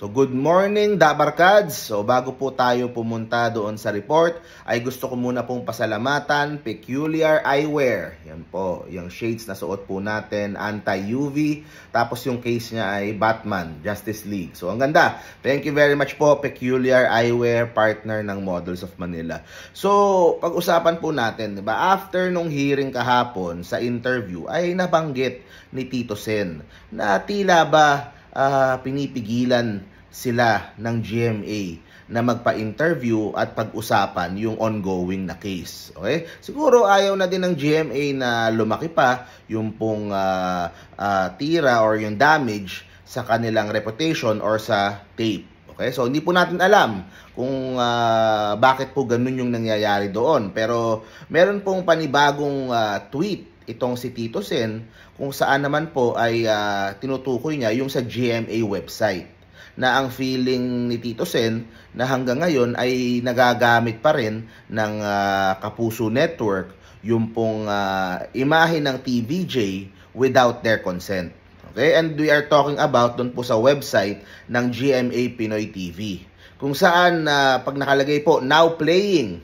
So good morning Dabarkads! So bago po tayo pumunta doon sa report ay gusto ko muna pong pasalamatan Peculiar Eyewear. Yan po, yung shades na suot po natin, anti-UV. Tapos yung case niya ay Batman, Justice League. So ang ganda. Thank you very much po Peculiar Eyewear, partner ng Models of Manila. So pag-usapan po natin, 'di ba? After nung hearing kahapon sa interview ay nabanggit ni Tito Sen na tila ba uh, pinipigilan sila ng GMA na magpa-interview at pag-usapan yung ongoing na case. Okay? Siguro ayaw na din ng GMA na lumaki pa yung pong uh, uh, tira or yung damage sa kanilang reputation or sa tape. Okay? So hindi po natin alam kung uh, bakit po ganun yung nangyayari doon. Pero meron pong panibagong uh, tweet itong si Tito Sen kung saan naman po ay uh, tinutukoy niya yung sa GMA website na ang feeling ni Tito Sen na hanggang ngayon ay nagagamit pa rin ng uh, Kapuso Network yung pong uh, imahe ng TVJ without their consent. Okay? And we are talking about doon po sa website ng GMA Pinoy TV. Kung saan uh, pag nakalagay po now playing,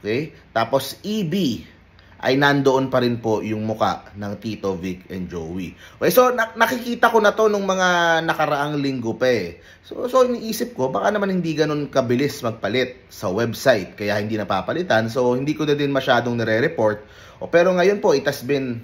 okay? Tapos EB ay nandoon pa rin po yung muka ng Tito Vic and Joey. Okay, so na- nakikita ko na to nung mga nakaraang linggo pa eh. So, so iniisip ko, baka naman hindi ganun kabilis magpalit sa website, kaya hindi napapalitan. So hindi ko na din masyadong nare-report. O, pero ngayon po, it has been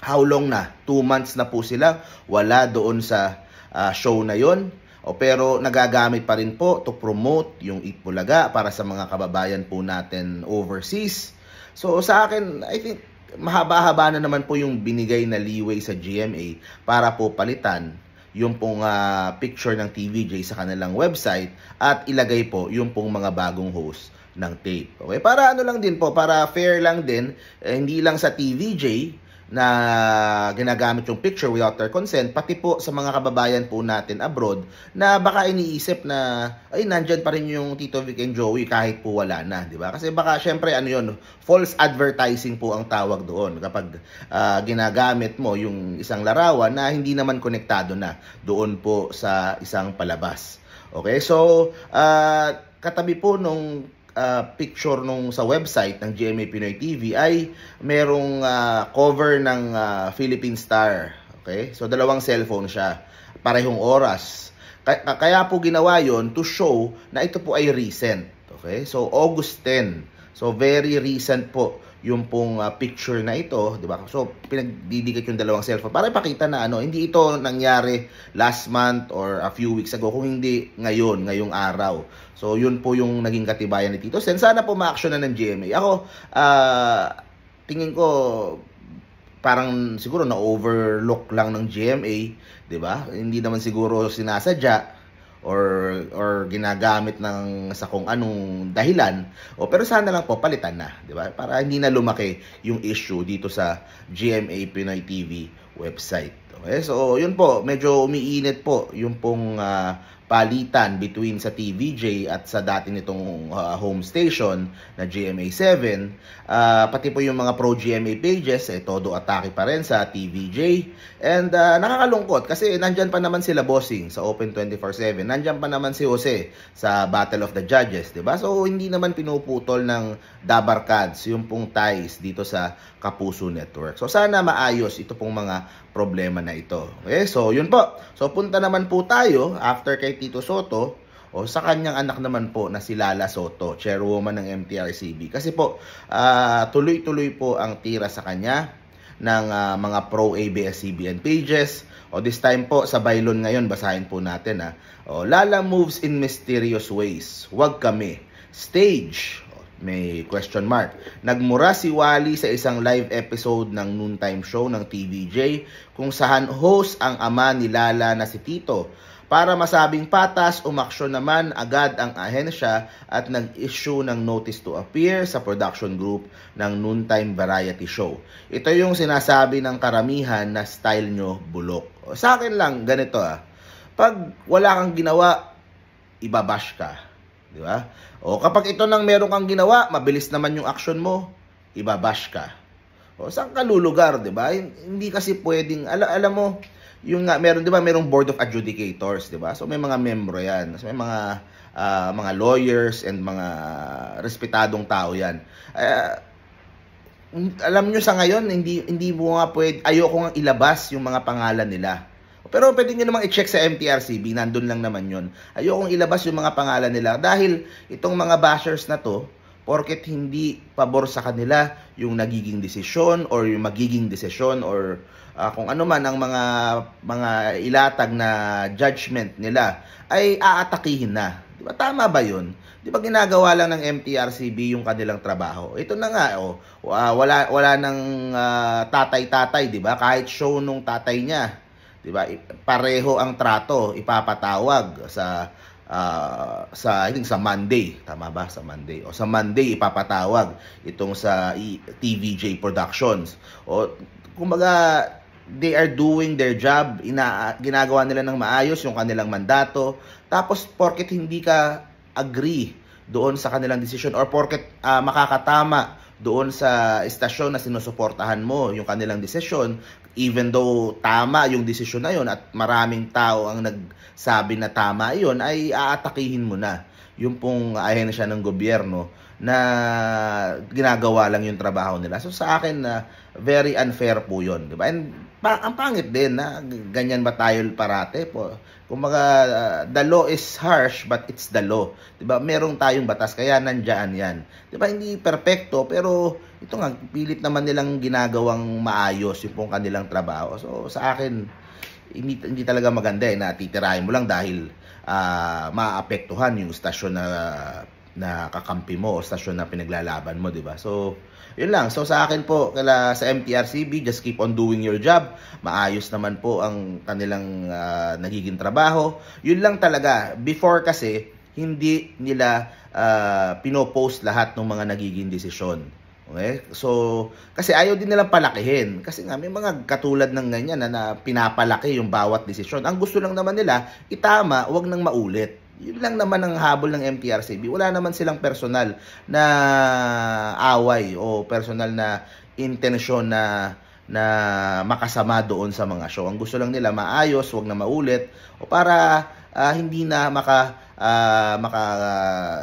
how long na? 2 months na po sila wala doon sa uh, show na yon. O pero nagagamit pa rin po to promote yung Eat Bulaga para sa mga kababayan po natin overseas. So sa akin, I think mahaba-haba na naman po yung binigay na leeway sa GMA para po palitan yung pong uh, picture ng TVJ sa kanilang website at ilagay po yung pong mga bagong host ng tape. Okay, para ano lang din po, para fair lang din, eh, hindi lang sa TVJ, na ginagamit yung picture without their consent, pati po sa mga kababayan po natin abroad na baka iniisip na ay nandiyan pa rin yung Tito Vic and Joey kahit po wala na, di ba? Kasi baka syempre ano yun, false advertising po ang tawag doon kapag uh, ginagamit mo yung isang larawan na hindi naman konektado na doon po sa isang palabas. Okay, so uh, katabi po nung uh, picture nung sa website ng GMA Pinoy TV ay merong uh, cover ng uh, Philippine Star. Okay? So dalawang cellphone siya, parehong oras. Kaya, kaya po ginawa 'yon to show na ito po ay recent. Okay? So August 10 So very recent po yung pong uh, picture na ito, 'di ba? So pinagdidikit yung dalawang cellphone para ipakita na ano, hindi ito nangyari last month or a few weeks ago, kung hindi ngayon, ngayong araw. So yun po yung naging katibayan ni Tito Sen. Sana po ma-action na ng GMA. Ako uh, tingin ko parang siguro na overlook lang ng GMA, 'di ba? Hindi naman siguro sinasadya or or ginagamit ng sa kung anong dahilan o pero sana lang po palitan na di ba para hindi na lumaki yung issue dito sa GMA Pinoy TV website. Okay? So, yun po, medyo umiinit po yung pong uh, palitan between sa TVJ at sa dati nitong uh, home station na GMA7. Uh, ah, pati po yung mga pro-GMA pages, eh, todo atake pa rin sa TVJ. And uh, nakakalungkot kasi nandyan pa naman sila bossing sa Open 24-7. Nandyan pa naman si Jose sa Battle of the Judges, di ba? So, hindi naman pinuputol ng Dabarkads yung pong ties dito sa Kapuso Network. So, sana maayos ito pong mga problema na ito. Okay, so yun po. So punta naman po tayo after kay Tito Soto o sa kanyang anak naman po na si Lala Soto, chairwoman ng MTRCB. Kasi po, ah, tuloy-tuloy uh, po ang tira sa kanya ng uh, mga pro ABS-CBN pages. O this time po sa Bailon ngayon basahin po natin ha. Ah. O Lala moves in mysterious ways. Wag kami. Stage may question mark. Nagmura si Wally sa isang live episode ng noontime show ng TVJ kung saan host ang ama ni Lala na si Tito. Para masabing patas, umaksyon naman agad ang ahensya at nag-issue ng notice to appear sa production group ng noontime variety show. Ito yung sinasabi ng karamihan na style nyo bulok. Sa akin lang, ganito ah. Pag wala kang ginawa, ibabash ka Di ba? O kapag ito nang meron kang ginawa, mabilis naman yung action mo, ibabash ka. O saan ka lulugar, di ba? Hindi kasi pwedeng, ala, alam mo, yung nga, meron, di ba, merong board of adjudicators, di ba? So may mga membro yan. So, may mga, uh, mga lawyers and mga respetadong tao yan. Uh, alam nyo sa ngayon, hindi, hindi mo nga pwede, ayoko nga ilabas yung mga pangalan nila. Pero pwede nyo namang i-check sa MTRCB, nandun lang naman yon. Ayokong ilabas yung mga pangalan nila dahil itong mga bashers na to, porket hindi pabor sa kanila yung nagiging desisyon or yung magiging desisyon or uh, kung ano man ang mga mga ilatag na judgment nila ay aatakihin na. 'Di ba tama ba 'yun? 'Di ba ginagawa lang ng MTRCB yung kanilang trabaho? Ito na nga oh, wala wala nang uh, tatay-tatay, 'di ba? Kahit show nung tatay niya diba? Pareho ang trato ipapatawag sa uh, sa I think sa Monday, tama ba? Sa Monday. O sa Monday ipapatawag itong sa e, TVJ Productions. O kumbaga they are doing their job, ina ginagawa nila ng maayos yung kanilang mandato. Tapos porket hindi ka agree doon sa kanilang decision or porket uh, makakatama doon sa estasyon na sinusuportahan mo yung kanilang desisyon even though tama yung desisyon na yon at maraming tao ang nagsabi na tama yon ay aatakihin mo na yung pong ahensya ng gobyerno na ginagawa lang yung trabaho nila so sa akin na uh, very unfair po yon Diba? and pa, ang pangit din na ganyan ba tayo parate po. Kumbaga uh, the law is harsh but it's the law. 'Di ba? Merong tayong batas kaya nandiyan 'yan. 'Di ba? Hindi perpekto pero ito nga pilit naman nilang ginagawang maayos yung pong kanilang trabaho. So sa akin hindi, hindi talaga maganda eh na titirahin mo lang dahil uh, maapektuhan yung stasyon na uh, na kakampi mo o stasyon na pinaglalaban mo, di ba? So, yun lang. So, sa akin po, kala, sa MTRCB, just keep on doing your job. Maayos naman po ang kanilang uh, nagiging trabaho. Yun lang talaga. Before kasi, hindi nila uh, pinopost lahat ng mga nagiging desisyon. Okay? So, kasi ayaw din nilang palakihin. Kasi nga, may mga katulad ng ganyan na, na pinapalaki yung bawat desisyon. Ang gusto lang naman nila, itama, wag nang maulit. Yun lang naman ang habol ng MTRCB. Wala naman silang personal na away o personal na intensyon na na makasama doon sa mga show. Ang gusto lang nila maayos, wag na maulit o para uh, hindi na maka uh, maka uh,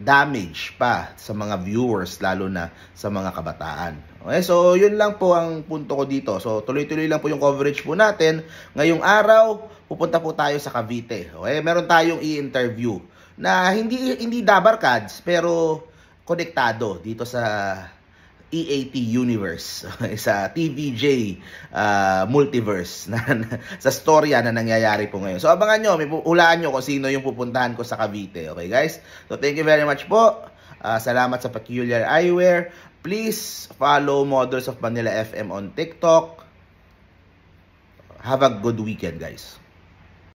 damage pa sa mga viewers lalo na sa mga kabataan. Okay, so yun lang po ang punto ko dito. So tuloy-tuloy lang po yung coverage po natin. Ngayong araw, pupunta po tayo sa Cavite. Okay, meron tayong i-interview na hindi hindi dabarkads pero konektado dito sa TAT e Universe, sa TVJ uh, ah, Multiverse, na, na, sa storya na nangyayari po ngayon. So abangan nyo, may, hulaan nyo kung sino yung pupuntahan ko sa Cavite. Okay guys? So thank you very much po. Uh, salamat sa Peculiar Eyewear. Please follow Models of Manila FM on TikTok. Have a good weekend guys.